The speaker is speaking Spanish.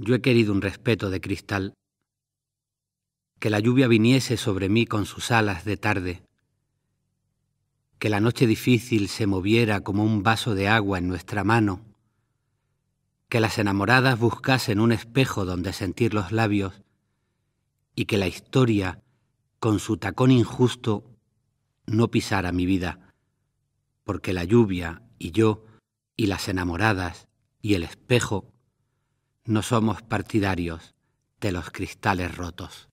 Yo he querido un respeto de cristal, que la lluvia viniese sobre mí con sus alas de tarde, que la noche difícil se moviera como un vaso de agua en nuestra mano, que las enamoradas buscasen un espejo donde sentir los labios y que la historia, con su tacón injusto, no pisara mi vida, porque la lluvia y yo y las enamoradas y el espejo no somos partidarios de los cristales rotos.